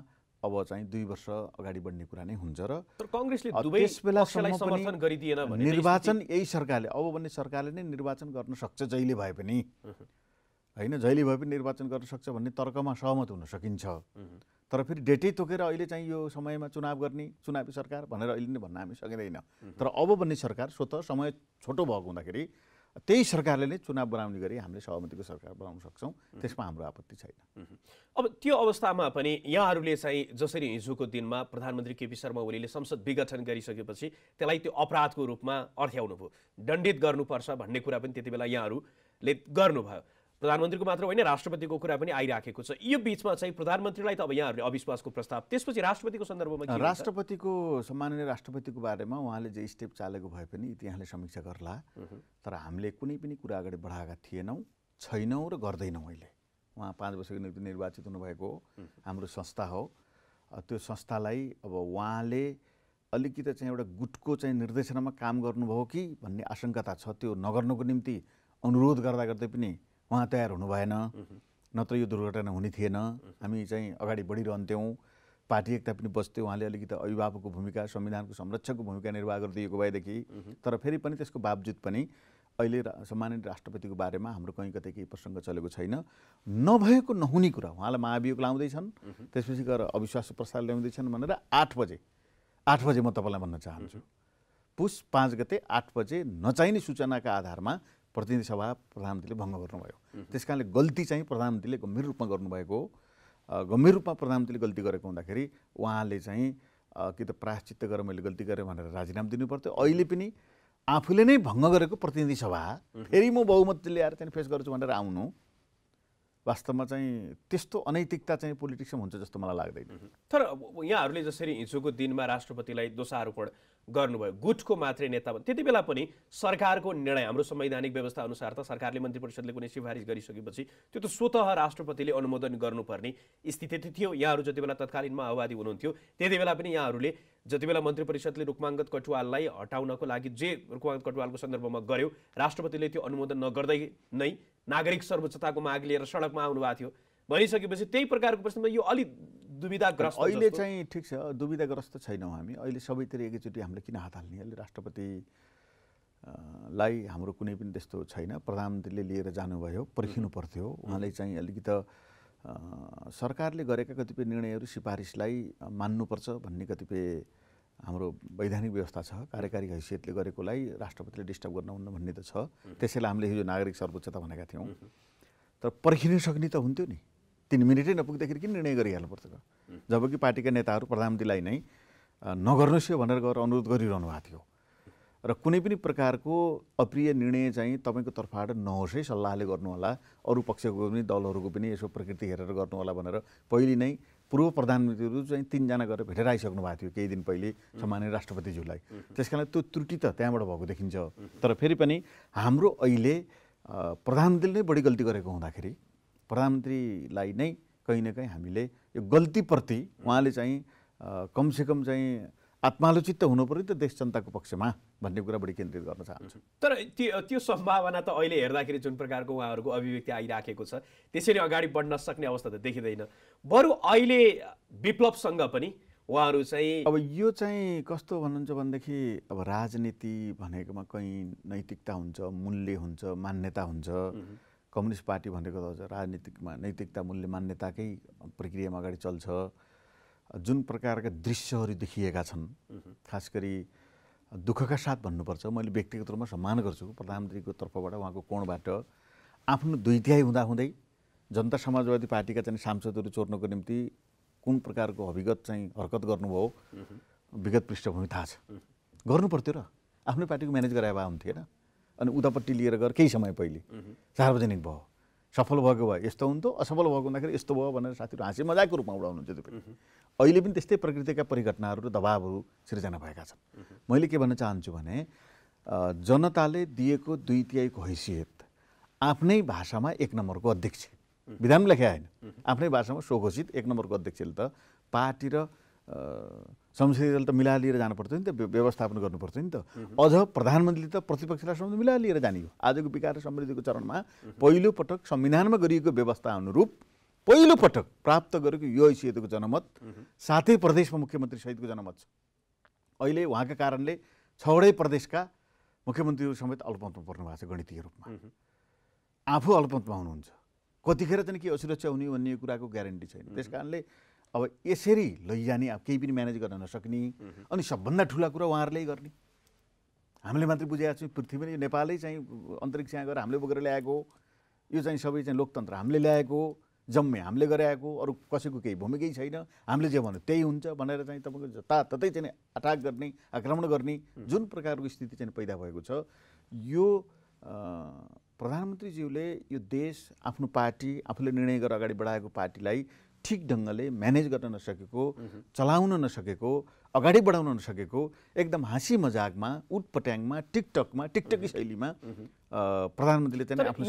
अब चाहिँ दुई वर्ष अगाडि बढ्ने कुरा नै हुन्छ र कङ्ग्रेसले त्यस बेलासम्म निर्वाचन यही सरकारले अब भन्ने सरकारले नै निर्वाचन गर्न सक्छ जहिले भए पनि होइन जहिले भए पनि निर्वाचन गर्न सक्छ भन्ने तर्कमा सहमत हुन सकिन्छ तर फेरि डेटै तोकेर अहिले चाहिँ यो समयमा चुनाव गर्ने चुनावी सरकार भनेर अहिले नै भन्न हामी सकिँदैन तर अब भन्ने सरकार स्वतः समय छोटो भएको हुँदाखेरि त्यही सरकारले नै चुनाव बनाउने गरी हामीले सहमतिको सरकार बनाउन सक्छौँ त्यसमा हाम्रो आपत्ति छैन
अब त्यो अवस्थामा पनि यहाँहरूले चाहिँ जसरी हिजोको दिनमा प्रधानमन्त्री केपी शर्मा ओलीले संसद विघटन गरिसकेपछि त्यसलाई त्यो अपराधको रूपमा अर्थ्याउनुभयो दण्डित गर्नुपर्छ भन्ने कुरा पनि त्यति बेला यहाँहरूले गर्नुभयो प्रधानमन्त्रीको मात्र होइन राष्ट्रपतिको कुरा पनि आइराखेको छ यो बिचमा चाहिँ प्रधानमन्त्रीलाई त अब यहाँहरूले अविश्वासको प्रस्ताव त्यसपछि राष्ट्रपतिको सन्दर्भमा
राष्ट्रपतिको सम्माननीय राष्ट्रपतिको बारेमा उहाँले जे स्टेप चालेको भए पनि इतिहासले समीक्षा गर्ला तर हामीले कुनै पनि कुरा अगाडि बढाएका थिएनौँ छैनौँ र गर्दैनौँ अहिले उहाँ पाँच वर्षको निम्ति निर्वाचित हुनुभएको हाम्रो संस्था हो त्यो संस्थालाई अब उहाँले अलिकति चाहिँ एउटा गुटको चाहिँ निर्देशनमा काम गर्नुभयो कि भन्ने आशङ्कता छ त्यो नगर्नुको निम्ति अनुरोध गर्दा गर्दै पनि उहाँ तयार हुनुभएन नत्र यो दुर्घटना हुने थिएन हामी चाहिँ अगाडि बढिरहन्थ्यौँ पार्टी एकता पनि बस्थ्यो उहाँले अलिकति अभिभावकको भूमिका संविधानको संरक्षकको भूमिका निर्वाह गरिदिएको भएदेखि तर फेरि पनि त्यसको बावजुद पनि अहिले सम्मानित राष्ट्रपतिको बारेमा हाम्रो कहीँ कतै केही प्रसङ्ग चलेको छैन नभएको नहुने कुरा उहाँलाई महाभियोग लाउँदैछन् त्यसपछि गएर अविश्वास प्रस्ताव ल्याउँदैछन् भनेर आठ बजे आठ बजे म तपाईँलाई भन्न चाहन्छु पुस पाँच गते आठ बजे नचाहिने सूचनाका आधारमा प्रतिनिधि सभा प्रधानमन्त्रीले भङ्ग गर्नुभयो त्यस कारणले गल्ती चाहिँ प्रधानमन्त्रीले गम्भीर रूपमा गर्नुभएको हो गम्भीर रूपमा प्रधानमन्त्रीले गल्ती गरेको हुँदाखेरि उहाँले चाहिँ कि त प्रायश्चित्त गरेर मैले गल्ती गरेँ भनेर राजीनामा दिनु पर्थ्यो अहिले पनि आफूले नै भङ्ग गरेको प्रतिनिधि सभा फेरि म बहुमत ल्याएर चाहिँ फेस गर्छु भनेर आउनु वास्तवमा चाहिँ त्यस्तो अनैतिकता चाहिँ पोलिटिक्समा हुन्छ जस्तो मलाई
लाग्दैन
तर यहाँहरूले जसरी हिजोको दिनमा राष्ट्रपतिलाई दोषारोपण गर्नुभयो गुटको मात्रै नेता भयो त्यति बेला पनि सरकारको निर्णय हाम्रो संवैधानिक व्यवस्था अनुसार त सरकारले मन्त्री परिषदले कुनै सिफारिस गरिसकेपछि त्यो त स्वत राष्ट्रपतिले अनुमोदन गर्नुपर्ने स्थिति थियो यहाँहरू जति बेला तत्कालीन माओवादी हुनुहुन्थ्यो त्यति बेला पनि यहाँहरूले जति बेला मन्त्री परिषदले रुकमाङ्गत कटुवाललाई हटाउनको लागि जे रुकमाङ्गत कटुवालको सन्दर्भमा गर्यो राष्ट्रपतिले त्यो अनुमोदन नगर्दै नै नागरिक सर्वोच्चताको माग लिएर सडकमा आउनुभएको थियो भनिसकेपछि त्यही प्रकारको प्रश्नमा यो अलिक दुविधाग्रस्त अहिले चाहिँ
ठिक छ दुविधाग्रस्त छैनौँ हामी अहिले सबैतिर एकैचोटि हामीले किन हात हाल्ने अहिले राष्ट्रपति लाई हाम्रो कुनै पनि त्यस्तो छैन प्रधानमन्त्रीले लिएर जानुभयो पर्खिनु पर्थ्यो उहाँले चाहिँ अलिकति सरकारले गरेका कतिपय निर्णयहरू सिफारिसलाई मान्नुपर्छ भन्ने कतिपय हाम्रो वैधानिक व्यवस्था छ कार्यकारी हैसियतले गरेकोलाई राष्ट्रपतिले डिस्टर्ब गर्नुहुन्न भन्ने त छ त्यसैलाई हामीले हिजो नागरिक सर्वोच्चता भनेका थियौँ तर पर्खिन सक्ने त हुन्थ्यो नि तिन मिनटै नपुग्दाखेरि किन निर्णय गरिहाल्नुपर्छ जबकि पार्टीका नेताहरू प्रधानमन्त्रीलाई नै नगर्नुहोस् यो भनेर गएर अनुरोध गरिरहनु भएको थियो र कुनै पनि प्रकारको अप्रिय निर्णय चाहिँ तपाईँको तर्फबाट नहोस् है सल्लाहले गर्नुहोला अरू पक्षको पनि दलहरूको पनि यसो प्रकृति हेरेर गर्नुहोला भनेर पहिले नै पूर्व प्रधानमन्त्रीहरू चाहिँ तिनजना गरेर भेटेर आइसक्नु भएको थियो केही दिन पहिले सामान्य राष्ट्रपतिज्यूलाई त्यस कारण त्यो त्रुटि त त्यहाँबाट भएको देखिन्छ तर फेरि पनि हाम्रो अहिले प्रधानमन्त्रीले नै बढी गल्ती गरेको हुँदाखेरि प्रधानमन्त्रीलाई नै कहीँ न कहीँ हामीले यो गल्तीप्रति उहाँले चाहिँ कमसेकम चाहिँ आत्मालोचित त हुनु पऱ्यो त देश जनताको पक्षमा भन्ने कुरा बढी केन्द्रित गर्न चाहन्छु
तर त्यो त्यो सम्भावना त अहिले हेर्दाखेरि जुन प्रकारको उहाँहरूको अभिव्यक्ति आइराखेको छ त्यसरी अगाडि बढ्न सक्ने अवस्था त देखिँदैन बरु अहिले विप्लवसँग पनि उहाँहरू चाहिँ अब
यो चाहिँ कस्तो भन्नुहुन्छ भनेदेखि अब राजनीति भनेकोमा कहीँ नैतिकता हुन्छ मूल्य हुन्छ मान्यता हुन्छ कम्युनिस्ट पार्टी भनेको त राजनीतिकमा नैतिकता मूल्य मान्यताकै प्रक्रियामा अगाडि चल्छ जुन प्रकारका दृश्यहरू देखिएका छन् खास गरी दुःखका साथ भन्नुपर्छ मैले व्यक्तिगत रूपमा सम्मान गर्छु प्रधानमन्त्रीको तर्फबाट उहाँको कोणबाट आफ्नो दुई दुईत्याइ हुँदाहुँदै जनता समाजवादी पार्टीका चाहिँ सांसदहरू चोर्नको निम्ति कुन प्रकारको अभिगत चाहिँ हरकत गर्नुभयो विगत पृष्ठभूमि थाहा छ गर्नु पर्थ्यो र आफ्नै पार्टीको म्यानेज गराए भए हुन्थेन अनि उतापट्टि लिएर गएर केही समय पहिले सार्वजनिक भयो सफल भएको भए यस्तो हुन्थ्यो असफल भएको हुँदाखेरि यस्तो भयो भनेर साथीहरू हाँसी मजाकको रूपमा उडाउनुहुन्छ पनि अहिले पनि त्यस्तै प्रकृतिका परिघटनाहरू र दबावहरू सिर्जना भएका छन् मैले के भन्न चाहन्छु भने जनताले दिएको दुई तिहाईको हैसियत आफ्नै भाषामा एक नम्बरको अध्यक्ष विधान लेख्या होइन आफ्नै भाषामा स्वघोषित एक नम्बरको अध्यक्षले त पार्टी र संसदीय दल त मिलाएर लिएर जानुपर्थ्यो नि त व्यवस्थापन गर्नुपर्थ्यो नि त अझ प्रधानमन्त्रीले त प्रतिपक्षलाई समेत मिलाएर लिएर जाने हो आजको विकास र समृद्धिको चरणमा पहिलोपटक संविधानमा गरिएको व्यवस्था अनुरूप पहिलोपटक प्राप्त गरेको यो हैसियतको जनमत सातै प्रदेशमा मुख्यमन्त्री सहितको जनमत छ अहिले उहाँका कारणले छवटै प्रदेशका मुख्यमन्त्रीहरू समेत अल्पमतमा पर्नु भएको छ गणितीय रूपमा आफू अल्पमतमा हुनुहुन्छ कतिखेर चाहिँ के असुरक्षा हुने भन्ने कुराको ग्यारेन्टी छैन त्यस कारणले अब यसरी लैजाने अब केही पनि म्यानेज गर्न नसक्ने अनि सबभन्दा ठुला कुरा उहाँहरूले गर्ने हामीले मात्रै बुझेका छौँ पृथ्वी नै नेपालै चाहिँ अन्तरिक्ष यहाँ गएर हामीले बोकेर ल्याएको यो चाहिँ सबै चाहिँ लोकतन्त्र हामीले ल्याएको जम्मे हामीले गराएको अरू कसैको केही भूमिकै छैन हामीले जे भन्यो त्यही हुन्छ भनेर चाहिँ तपाईँको जताततै चाहिँ अट्याक गर्ने आक्रमण गर्ने जुन प्रकारको स्थिति चाहिँ पैदा भएको छ यो प्रधानमन्त्रीज्यूले यो देश आफ्नो पार्टी आफूले निर्णय गरेर अगाडि बढाएको पार्टीलाई ठिक ढङ्गले म्यानेज गर्न नसकेको चलाउन नसकेको अगाडि बढाउन नसकेको एकदम हाँसी मजाकमा उटपट्याङमा टिकटकमा टिकटकी शैलीमा प्रधानमन्त्रीले चाहिँ आफ्नो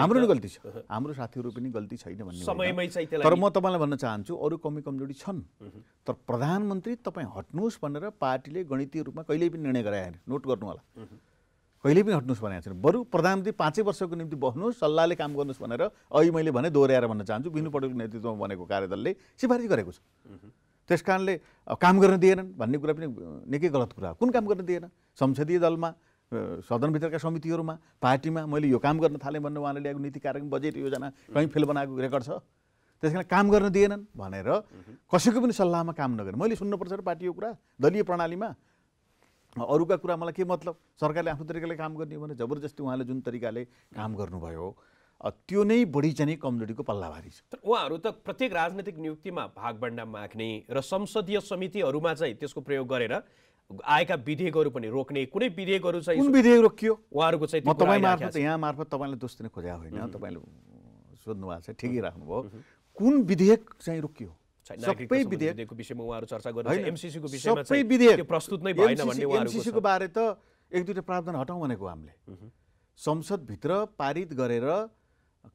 हाम्रो पनि गल्ती छ हाम्रो साथीहरू पनि गल्ती छैन भन्ने तर म तपाईँलाई भन्न चाहन्छु अरू कमी कमजोरी छन् तर प्रधानमन्त्री तपाईँ हट्नुहोस् भनेर पार्टीले गणितीय रूपमा कहिल्यै पनि निर्णय गराएन नोट गर्नु होला कहिले पनि हट्नुहोस् भनेको छैन बरु प्रधानमन्त्री पाँचै वर्षको निम्ति बस्नुहोस् सल्लाहले काम गर्नुहोस् भनेर अघि मैले भने दोहोऱ्याएर भन्न चाहन्छु विनु पटकको नेतृत्वमा बनेको कार्यदलले सिफारिस गरेको छ त्यस कारणले काम गर्न दिएनन् भन्ने कुरा पनि निकै गलत कुरा हो कुन काम गर्न दिएन संसदीय दलमा सदनभित्रका समितिहरूमा पार्टीमा मैले यो काम गर्न थालेँ भन्ने उहाँले ल्याएको नीति कार्यक्रम बजेट योजना कहीँ फेल बनाएको रेकर्ड छ त्यस कारण काम गर्न दिएनन् भनेर कसैको पनि सल्लाहमा काम नगर्ने मैले सुन्नुपर्छ र पार्टीको कुरा दलीय प्रणालीमा अरूका कुरा मलाई के मतलब सरकारले आफ्नो तरिकाले काम गर्ने भने जबरजस्ती उहाँले जुन तरिकाले काम गर्नुभयो त्यो नै बढी चाहिँ कमजोरीको पल्लाबारी छ
तर उहाँहरू त प्रत्येक राजनैतिक नियुक्तिमा भागभण्डा माग्ने र संसदीय समितिहरूमा चाहिँ त्यसको प्रयोग गरेर आएका विधेयकहरू पनि रोक्ने कुनै विधेयकहरू चाहिँ कुन विधेयक रोकियो उहाँहरूको चाहिँ तपाईँ मार्फत यहाँ
मार्फत तपाईँलाई दोष दिन खोजेको होइन तपाईँले सोध्नु भएको छ ठिकै राख्नुभयो कुन विधेयक चाहिँ रोकियो
सबै विधेयकको विषयमा उहाँहरू चर्चा गर्नु एमसिसीको विषयमा सबै विधेयक प्रस्तुत नै भएन भन्ने एमसिसीको
बारे त एक दुईवटा प्रावधान हटाउँ भनेको हामीले संसदभित्र पारित गरेर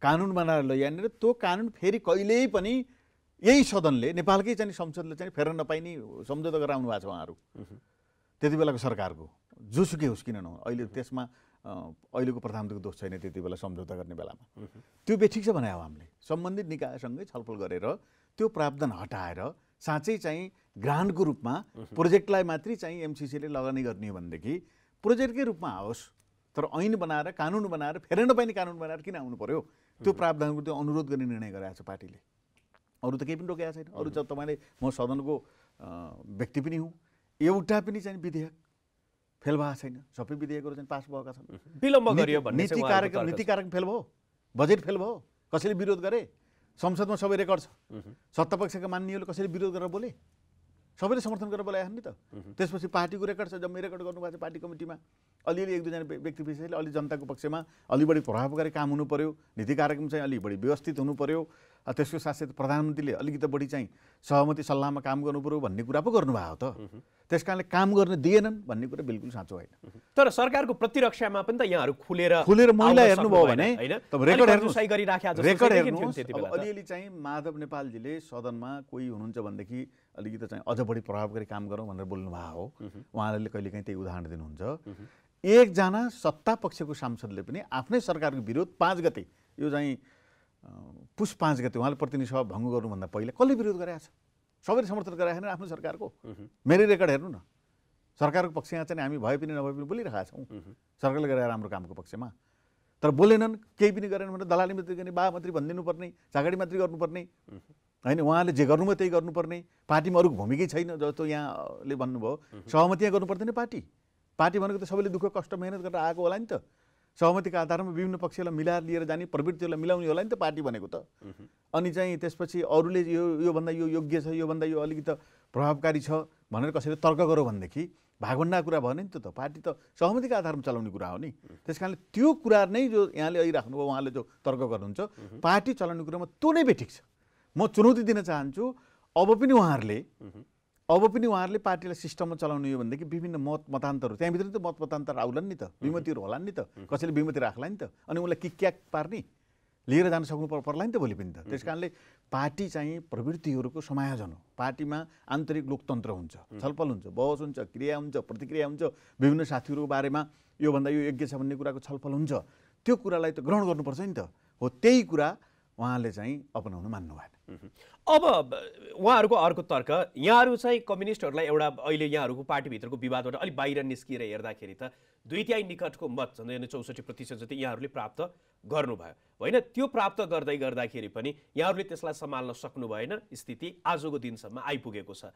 कानुन बनाएर यहाँनिर त्यो कानुन फेरि कहिल्यै पनि यही सदनले नेपालकै चाहिँ संसदले चाहिँ फेर्न नपाइने सम्झौता गराउनु भएको छ उहाँहरू त्यति बेलाको सरकारको जोसुकै होस् किन नहोस् अहिले त्यसमा अहिलेको प्रधानमन्त्रीको दोष छैन त्यति बेला सम्झौता गर्ने बेलामा त्यो बेठिक छ भने हामीले सम्बन्धित निकायसँगै छलफल गरेर त्यो प्रावधान हटाएर साँच्चै चाहिँ ग्रान्टको रूपमा प्रोजेक्टलाई मात्रै चाहिँ एमसिसीले लगानी गर्ने हो भनेदेखि प्रोजेक्टकै रूपमा आओस् तर ऐन बनाएर कानुन बनाएर फेरि नपाइने कानुन बनाएर किन आउनु पऱ्यो त्यो प्रावधानको त्यो अनुरोध गर्ने निर्णय गराएको छ पार्टीले अरू त केही पनि रोकेको छैन अरू त तपाईँले म सदनको व्यक्ति पनि हुँ एउटा पनि चाहिँ विधेयक फेल भएको छैन सबै विधेयकहरू चाहिँ पास भएका छन् विलम्ब गरियो नीति कार्यक्रम नीति कार्यक्रम फेल भयो बजेट फेल भयो कसैले विरोध गरे संसदमा सबै रेकर्ड छ सत्तापक्षका मान्नेहरूले कसैले विरोध गरेर बोले सबैले समर्थन गरेर बोलाएको नि त त्यसपछि पार्टीको रेकर्ड छ जम्मै रेकर्ड गर्नुभएको छ पार्टी कमिटीमा अलिअलि एक दुईजना व्यक्ति विशेषले अलि जनताको पक्षमा अलि बढी प्रभावकारी काम हुनु पऱ्यो नीति कार्यक्रम चाहिँ अलि बढी व्यवस्थित हुनु पर्यो त्यसको साथसाथै प्रधानमन्त्रीले अलिकति बढी चाहिँ सहमति सल्लाहमा काम गर्नु पऱ्यो भन्ने कुरा पो गर्नुभएको त त्यस कारणले काम गर्न दिएनन् भन्ने कुरा बिल्कुल साँचो होइन
तर सरकारको प्रतिरक्षामा पनि त यहाँहरू खुलेर खुलेर महिला हेर्नुभयो भने रेकर्ड रेकर्ड अलिअलि
चाहिँ माधव नेपालजीले सदनमा कोही हुनुहुन्छ भनेदेखि अलिकति चाहिँ अझ बढी प्रभावकारी काम गरौँ भनेर बोल्नु भएको हो उहाँहरूले कहिलेकाहीँ त्यही उदाहरण दिनुहुन्छ एकजना सत्ता पक्षको सांसदले पनि आफ्नै सरकारको विरोध पाँच गते यो चाहिँ पुष पाँच गते उहाँले प्रतिनिधि सभा भङ्ग गर्नुभन्दा पहिला कसले विरोध गराएको छ सबैले समर्थन छैन आफ्नो सरकारको मेरो रेकर्ड हेर्नु न सरकारको पक्षमा चाहिँ हामी भए पनि नभए पनि बोलिरहेका छौँ सरकारले गरेर राम्रो कामको पक्षमा तर बोलेनन् केही पनि गरेन भने दलाली मात्रै गर्ने बा मात्रै भनिदिनुपर्ने झागाडी मात्रै गर्नुपर्ने होइन उहाँले जे गर्नुभयो त्यही गर्नुपर्ने पार्टीमा अरू भूमिकै छैन जस्तो यहाँले भन्नुभयो सहमति यहाँ गर्नुपर्दैन पार्टी पार्टी भनेको त सबैले दुःख कष्ट मेहनत गरेर आएको होला नि त सहमतिका आधारमा विभिन्न पक्षलाई मिलाएर लिएर जाने प्रवृत्तिहरूलाई मिलाउने होला नि त पार्टी भनेको त अनि चाहिँ त्यसपछि अरूले यो योभन्दा यो योग्य छ योभन्दा यो अलिकति प्रभावकारी छ भनेर कसैले तर्क गरौँ भनेदेखि भागभन्डा कुरा भएन नि त पार्टी त सहमतिको आधारमा चलाउने कुरा हो नि त्यस कारणले त्यो कुरा नै जो यहाँले राख्नुभयो उहाँले जो तर्क गर्नुहुन्छ पार्टी चलाउने कुरामा त्यो नै बेठिक छ म चुनौती दिन चाहन्छु अब पनि उहाँहरूले अब पनि उहाँहरूले पार्टीलाई सिस्टममा चलाउने हो भनेदेखि विभिन्न मत मतान्तरहरू त्यहाँभित्र त मत मतान्तर आउलान् नि त विमतिहरू होलान् नि त कसैले विमति राख्ला नि त अनि उसलाई क्याक पार्ने लिएर जान सक्नु पर्ला नि त भोलि पनि त त्यस कारणले पार्टी चाहिँ प्रवृत्तिहरूको समायोजन हो पार्टीमा आन्तरिक लोकतन्त्र हुन्छ छलफल हुन्छ बहस हुन्छ क्रिया हुन्छ प्रतिक्रिया हुन्छ विभिन्न साथीहरूको बारेमा योभन्दा यो यज्ञ छ भन्ने कुराको छलफल हुन्छ त्यो कुरालाई त ग्रहण गर्नुपर्छ नि त हो त्यही कुरा उहाँले चाहिँ अपनाउनु मान्नु भएन
अब उहाँहरूको अर्को तर्क यहाँहरू चाहिँ कम्युनिस्टहरूलाई एउटा अहिले यहाँहरूको पार्टीभित्रको विवादबाट अलिक बाहिर निस्किएर हेर्दाखेरि त दुई तिहाई निकटको मत झन् चौसठी प्रतिशत जति यहाँहरूले प्राप्त गर्नुभयो होइन त्यो प्राप्त गर्दै गर्दाखेरि पनि यहाँहरूले त्यसलाई सम्हाल्न सक्नु भएन स्थिति आजको दिनसम्म आइपुगेको छ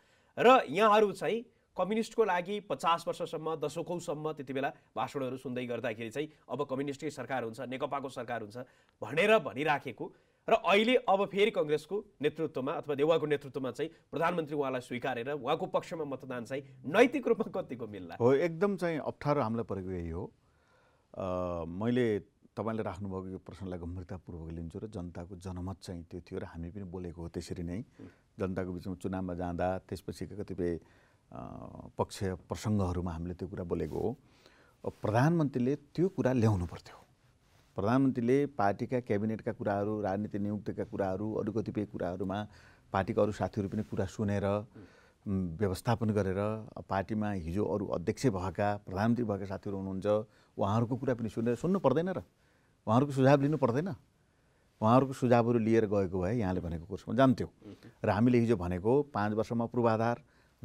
र यहाँहरू चाहिँ कम्युनिस्टको लागि पचास वर्षसम्म दशकौँसम्म त्यति बेला भाषणहरू सुन्दै गर्दाखेरि चाहिँ अब कम्युनिस्टकै सरकार हुन्छ नेकपाको सरकार हुन्छ भनेर भनिराखेको र अहिले अब फेरि कङ्ग्रेसको नेतृत्वमा अथवा देवाको नेतृत्वमा चाहिँ प्रधानमन्त्री उहाँलाई स्वीकारेर उहाँको पक्षमा मतदान चाहिँ नैतिक रूपमा कतिको मिल्ला हो
एकदम चाहिँ अप्ठ्यारो हामीलाई परेको यही हो मैले तपाईँले राख्नुभएको यो प्रश्नलाई गम्भीरतापूर्वक लिन्छु र जनताको जनमत चाहिँ त्यो थियो र हामी पनि बोलेको हो त्यसरी नै जनताको बिचमा चुनावमा जाँदा त्यसपछि कतिपय पक्ष प्रसङ्गहरूमा हामीले त्यो कुरा बोलेको हो प्रधानमन्त्रीले त्यो कुरा ल्याउनु पर्थ्यो प्रधानमन्त्रीले पार्टीका क्याबिनेटका कुराहरू राजनीति नियुक्तिका कुराहरू अरू कतिपय कुराहरूमा पार्टीका अरू साथीहरू पनि कुरा सुनेर व्यवस्थापन गरेर पार्टीमा हिजो अरू अध्यक्ष भएका प्रधानमन्त्री भएका साथीहरू हुनुहुन्छ उहाँहरूको कुरा पनि सुनेर सुन्नु पर्दैन र उहाँहरूको सुझाव लिनु पर्दैन उहाँहरूको सुझावहरू लिएर गएको भए यहाँले भनेको कोर्समा जान्थ्यो र हामीले हिजो भनेको पाँच वर्षमा पूर्वाधार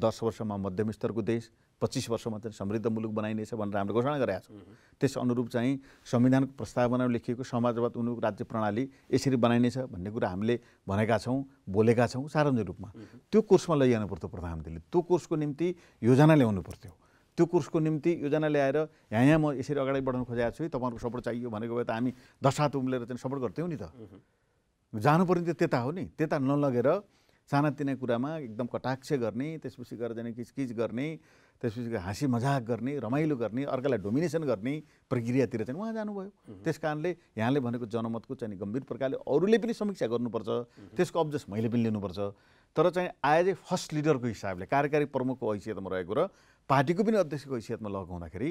दस वर्षमा मध्यम स्तरको देश पच्चिस वर्षमा चाहिँ समृद्ध मुलुक बनाइनेछ भनेर हामीले घोषणा गरेका छौँ त्यस अनुरूप चाहिँ संविधानको प्रस्तावनामा लेखिएको समाजवाद उन्मुख राज्य प्रणाली यसरी बनाइनेछ भन्ने कुरा हामीले भनेका छौँ बोलेका छौँ सार्वजनिक रूपमा त्यो कोर्समा लैजानु पर्थ्यो प्रधानमन्त्रीले त्यो कोर्सको निम्ति योजना ल्याउनु पर्थ्यो त्यो कोर्सको निम्ति योजना ल्याएर यहाँ यहाँ म यसरी अगाडि बढाउन खोजेको छु तपाईँहरूको सपोर्ट चाहियो भनेको भए त हामी दस हात उम्लेर चाहिँ सपोर्ट गर्थ्यौँ नि त जानु पर्ने त त्यता हो नि त्यता नलगेर सानातिना कुरामा एकदम कटाक्ष गर्ने त्यसपछि गएर जाने किचकिच गर्ने त्यसपछि हाँसी मजाक गर्ने रमाइलो गर्ने अर्कालाई डोमिनेसन गर्ने प्रक्रियातिर चाहिँ उहाँ जानुभयो त्यस कारणले यहाँले भनेको जनमतको चाहिँ गम्भीर प्रकारले अरूले पनि समीक्षा गर्नुपर्छ त्यसको अब्जस मैले पनि लिनुपर्छ तर चाहिँ आएज ए फर्स्ट लिडरको हिसाबले कार्यकारी प्रमुखको हैसियतमा रहेको र पार्टीको पनि अध्यक्षको हैसियतमा लगाउँदाखेरि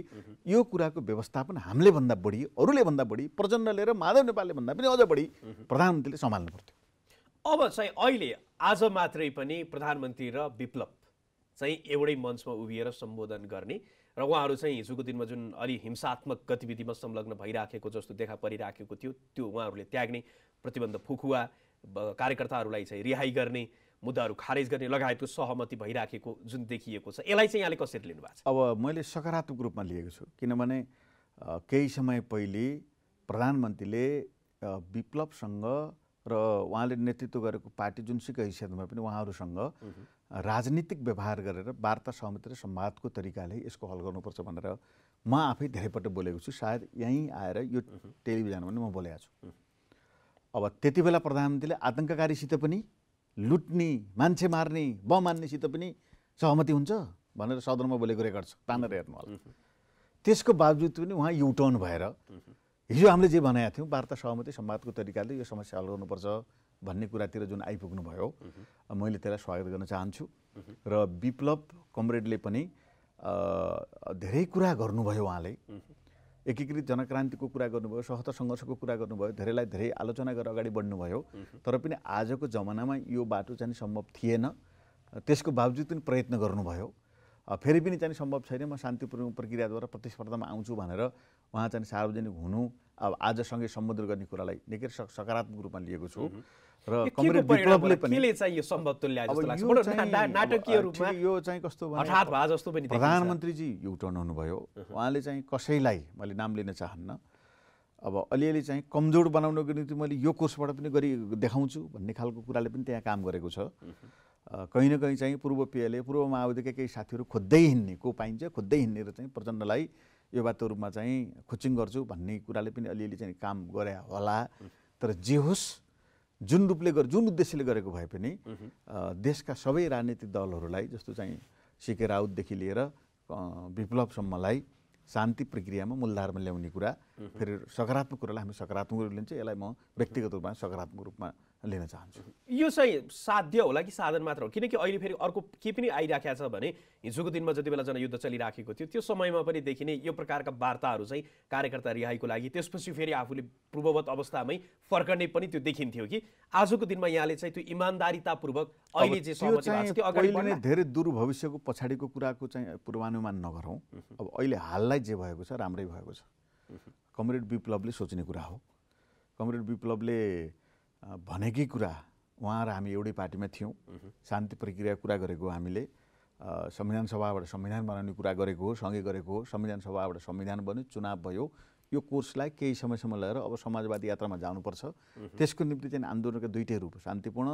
यो कुराको व्यवस्थापन हामीले भन्दा बढी अरूले भन्दा बढी प्रचण्डले र माधव नेपालले भन्दा पनि अझ बढी प्रधानमन्त्रीले सम्हाल्नु
पर्थ्यो अब चाहिँ अहिले आज मात्रै पनि प्रधानमन्त्री र विप्लव चाहिँ एउटै मञ्चमा उभिएर सम्बोधन गर्ने र उहाँहरू चाहिँ हिजोको दिनमा जुन अलि हिंसात्मक गतिविधिमा संलग्न भइराखेको जस्तो देखा परिराखेको थियो त्यो उहाँहरूले त्याग्ने प्रतिबन्ध फुकुवा कार्यकर्ताहरूलाई चाहिँ रिहाई गर्ने मुद्दाहरू खारेज गर्ने लगायतको सहमति भइराखेको जुन देखिएको छ यसलाई चाहिँ यहाँले कसरी लिनुभएको
छ अब मैले सकारात्मक रूपमा लिएको छु किनभने केही समय पहिले प्रधानमन्त्रीले विप्लवसँग र उहाँले नेतृत्व गरेको पार्टी जुनसुकै हिसाबमा पनि उहाँहरूसँग राजनीतिक व्यवहार गरेर वार्ता सहमति र सम्वादको तरिकाले यसको हल गर्नुपर्छ भनेर म आफै धेरैपल्ट बोलेको छु सायद यहीँ आएर यो टेलिभिजनमा पनि म बोलेको छु अब त्यति बेला प्रधानमन्त्रीले आतङ्ककारीसित पनि लुट्ने मान्छे मार्ने बम मान्नेसित पनि सहमति हुन्छ भनेर सदनमा बोलेको रेकर्ड छ तानेर हेर्नु होला त्यसको बावजुद पनि उहाँ युटर्न भएर हिजो हामीले जे भनेका थियौँ वार्ता सहमति सम्वादको तरिकाले यो समस्या हल गर्नुपर्छ भन्ने कुरातिर जुन आइपुग्नु भयो मैले त्यसलाई स्वागत गर्न चाहन्छु र विप्लव कमरेडले पनि धेरै कुरा गर्नुभयो उहाँले एकीकृत जनक्रान्तिको कुरा गर्नुभयो सहत सङ्घर्षको कुरा गर्नुभयो धेरैलाई धेरै आलोचना गरेर अगाडि बढ्नुभयो तर पनि आजको जमानामा यो बाटो चाहिँ सम्भव थिएन त्यसको बावजुद पनि प्रयत्न गर्नुभयो फेरि पनि चाहिँ सम्भव छैन म शान्तिपूर्ण प्रक्रियाद्वारा प्रतिस्पर्धामा आउँछु भनेर उहाँ चाहिँ सार्वजनिक हुनु अब आजसँगै सम्बोधन गर्ने कुरालाई निकै सकारात्मक रूपमा लिएको छु र विप्लवले पनि केले
चाहिँ यो सम्भव जस्तो लाग्छ बडो नाटकीय यो चाहिँ कस्तो हठात भए
जस्तो पनि प्रधानमन्त्रीजी यु टर्न हुनुभयो उहाँले चाहिँ कसैलाई मैले नाम लिन चाहन्न अब अलिअलि चाहिँ कमजोर बनाउनको निम्ति मैले यो कोर्सबाट पनि गरी देखाउँछु भन्ने खालको कुराले पनि त्यहाँ काम गरेको छ कहीँ न कहीँ चाहिँ पूर्व पिएलए पूर्व माओवादीका केही साथीहरू खोज्दै हिँड्ने को पाइन्छ खोज्दै हिँड्ने र चाहिँ प्रचण्डलाई यो बाटो रूपमा चाहिँ खोचिङ गर्छु भन्ने कुराले पनि अलिअलि चाहिँ काम गरे होला तर जे होस् जुन रूपले गर जुन उद्देश्यले गरेको भए पनि देशका सबै राजनीतिक दलहरूलाई जस्तो चाहिँ सिके राउतदेखि लिएर विप्लवसम्मलाई शान्ति प्रक्रियामा मूलधारमा ल्याउने कुरा फेरि सकारात्मक कुरालाई हामी सकारात्मक रूपले लिन्छ यसलाई म व्यक्तिगत रूपमा सकारात्मक रूपमा लिन चाहन्छु
यो चाहिँ साध्य होला कि साधन मात्र हो किनकि अहिले फेरि अर्को के पनि आइराखेको छ भने हिजोको दिनमा जति बेला जनयुद्ध चलिराखेको थियो त्यो समयमा पनि देखिने यो प्रकारका वार्ताहरू चाहिँ कार्यकर्ता रिहाईको लागि त्यसपछि फेरि आफूले पूर्ववत अवस्थामै फर्कने पनि त्यो देखिन्थ्यो कि आजको दिनमा यहाँले चाहिँ त्यो इमान्दारितापूर्वक अहिले जे चाहिँ
धेरै दूर भविष्यको पछाडिको कुराको चाहिँ पूर्वानुमान नगरौँ अब अहिले हाललाई जे भएको छ राम्रै भएको छ कमरेड विप्लवले सोच्ने कुरा हो कमरेड विप्लवले भनेकै कुरा उहाँ र हामी एउटै पार्टीमा थियौँ शान्ति प्रक्रिया कुरा गरेको हामीले संविधान सभाबाट संविधान बनाउने कुरा गरेको हो सँगै गरेको हो संविधान सभाबाट संविधान बन्यो चुनाव भयो यो कोर्सलाई केही समयसम्म लगेर अब समाजवादी यात्रामा जानुपर्छ त्यसको निम्ति चाहिँ आन्दोलनका दुइटै रूप शान्तिपूर्ण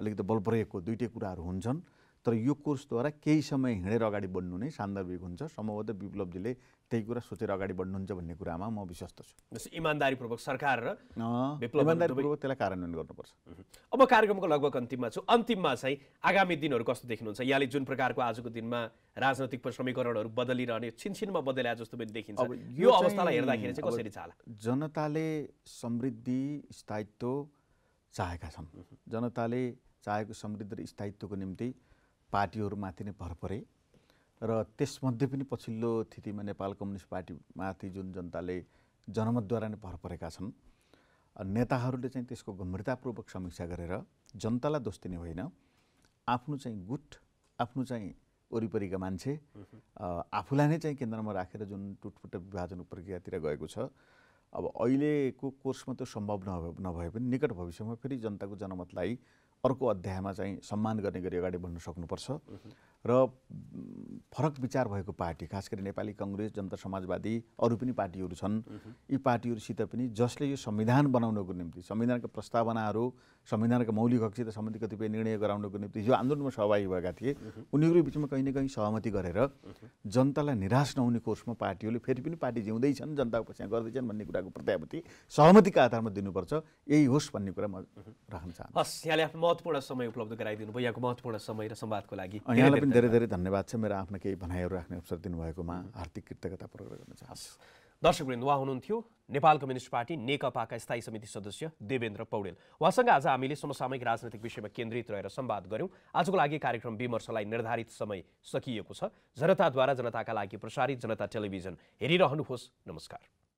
अलिकति बलप्रयोगको दुइटै कुराहरू हुन्छन् तर यो कोर्सद्वारा केही समय हिँडेर अगाडि बढ्नु नै सान्दर्भिक हुन्छ सम्भवतः विप्लवजीले त्यही कुरा सोचेर अगाडि बढ्नुहुन्छ भन्ने कुरामा म विश्वस्त
छु इमान्दारीपूर्वक सरकार र
इमान्दारीपूर्वक त्यसलाई कार्यान्वयन गर्नुपर्छ
अब कार्यक्रमको लगभग अन्तिममा छु अन्तिममा चाहिँ आगामी दिनहरू कस्तो देख्नुहुन्छ यहाँले जुन प्रकारको आजको दिनमा राजनैतिक समीकरणहरू बदलिरहने छिनछिनमा बदल्या जस्तो पनि देखिन्छ यो अवस्थालाई हेर्दाखेरि चाहिँ कसरी चाला
जनताले समृद्धि स्थायित्व चाहेका छन् जनताले चाहेको समृद्धि र स्थायित्वको निम्ति पार्टीहरूमाथि नै भर परे र त्यसमध्ये पनि पछिल्लो स्थितिमा नेपाल कम्युनिस्ट पार्टीमाथि जुन जनताले जनमतद्वारा नै भर परेका छन् नेताहरूले चाहिँ त्यसको गम्भीरतापूर्वक समीक्षा गरेर जनतालाई दोष दिने होइन आफ्नो चाहिँ गुट आफ्नो चाहिँ वरिपरिका मान्छे आफूलाई नै चाहिँ केन्द्रमा राखेर जुन टुटफुट विभाजन प्रक्रियातिर गएको छ अब अहिलेको कोर्समा त्यो सम्भव नभए नभए पनि निकट भविष्यमा फेरि जनताको जनमतलाई अर्को अध्यायमा चाहिँ सम्मान गर्ने गरी अगाडि बढ्न सक्नुपर्छ र फरक विचार भएको पार्टी खास गरी नेपाली कङ्ग्रेस जनता समाजवादी अरू पनि पार्टीहरू छन् यी पार्टीहरूसित पनि जसले यो संविधान बनाउनको निम्ति संविधानका प्रस्तावनाहरू संविधानका मौलिक हकसित सम्बन्धी कतिपय निर्णय गराउनको निम्ति यो आन्दोलनमा सहभागी भएका थिए उनीहरू बिचमा कहीँ न कहीँ सहमति गरेर जनतालाई निराश नहुने कोर्समा पार्टीहरूले फेरि पनि पार्टी जिउँदैछन् जनताको पक्ष गर्दैछन् भन्ने कुराको प्रत्याभूति सहमतिका आधारमा दिनुपर्छ यही होस् भन्ने कुरा म राख्न चाहन्छु
हस् यहाँले आफ्नो महत्त्वपूर्ण समय उपलब्ध गराइदिनु भयो यहाँको महत्त्वपूर्ण समय र संवादको लागि पनि धेरै
धेरै धन्यवाद छ मेरो आफ्नो केही भनाइहरू राख्ने अवसर दिनुभएकोमा
हार्दिक कृतज्ञता प्रकट गर्न चाहन्छु दर्शकवृन्द उहाँ हुनुहुन्थ्यो नेपाल कम्युनिस्ट पार्टी नेकपाका स्थायी समिति सदस्य देवेन्द्र पौडेल उहाँसँग आज हामीले समसामयिक राजनैतिक विषयमा केन्द्रित रहेर संवाद गऱ्यौँ आजको लागि कार्यक्रम विमर्शलाई निर्धारित समय सकिएको छ जनताद्वारा जनताका लागि प्रसारित जनता टेलिभिजन हेरिरहनुहोस् नमस्कार